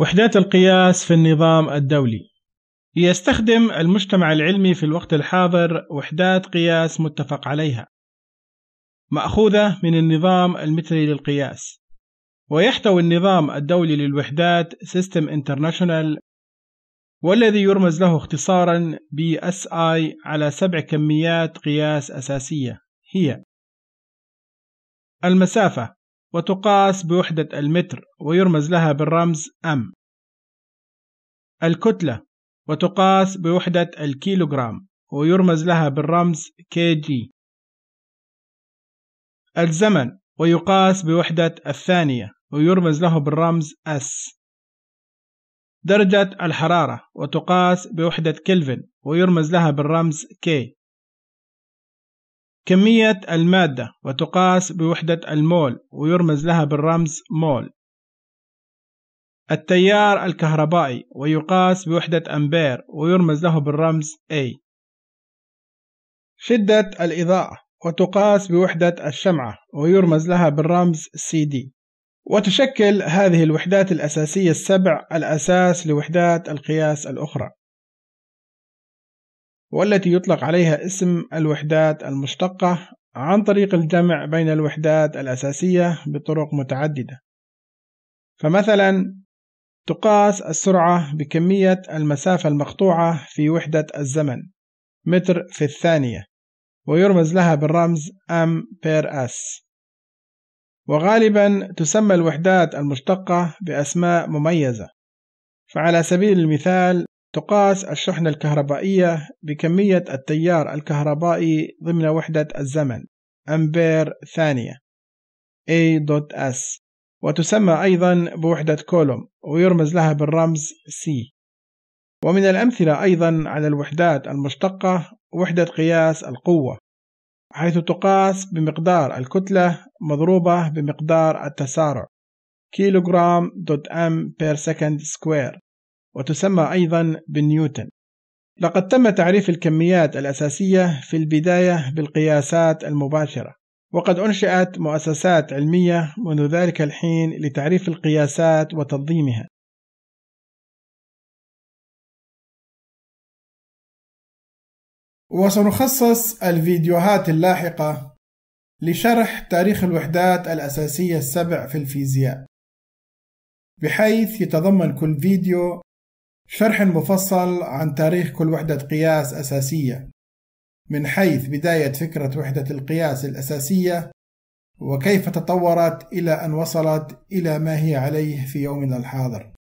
وحدات القياس في النظام الدولي يستخدم المجتمع العلمي في الوقت الحاضر وحدات قياس متفق عليها مأخوذة من النظام المتري للقياس ويحتوي النظام الدولي للوحدات System International والذي يرمز له اختصارا BSI على سبع كميات قياس أساسية هي المسافة وتقاس بوحدة المتر ويرمز لها بالرمز أم الكتلة وتقاس بوحدة الكيلوغرام ويرمز لها بالرمز kg الزمن ويقاس بوحدة الثانية ويرمز له بالرمز S درجة الحرارة وتقاس بوحدة كلفن ويرمز لها بالرمز K كمية المادة وتقاس بوحدة المول ويرمز لها بالرمز مول التيار الكهربائي ويقاس بوحدة أمبير ويرمز له بالرمز A شدة الإضاءة وتقاس بوحدة الشمعة ويرمز لها بالرمز CD وتشكل هذه الوحدات الأساسية السبع الأساس لوحدات القياس الأخرى والتي يطلق عليها اسم الوحدات المشتقة عن طريق الجمع بين الوحدات الأساسية بطرق متعددة فمثلا تقاس السرعة بكمية المسافة المقطوعة في وحدة الزمن متر في الثانية ويرمز لها بالرمز أم بير أس وغالبا تسمى الوحدات المشتقة بأسماء مميزة فعلى سبيل المثال تقاس الشحنة الكهربائية بكمية التيار الكهربائي ضمن وحدة الزمن أمبير ثانية A.S وتسمى أيضا بوحدة كولوم ويرمز لها بالرمز C ومن الأمثلة أيضا على الوحدات المشتقة وحدة قياس القوة حيث تقاس بمقدار الكتلة مضروبة بمقدار التسارع كيلوغرام دوت أم بير سكند سكوير وتسمى أيضا بالنيوتن لقد تم تعريف الكميات الأساسية في البداية بالقياسات المباشرة وقد أنشئت مؤسسات علمية منذ ذلك الحين لتعريف القياسات وتنظيمها وسنخصص الفيديوهات اللاحقة لشرح تاريخ الوحدات الأساسية السبع في الفيزياء بحيث يتضمن كل فيديو شرح مفصل عن تاريخ كل وحدة قياس أساسية من حيث بداية فكرة وحدة القياس الأساسية وكيف تطورت إلى أن وصلت إلى ما هي عليه في يومنا الحاضر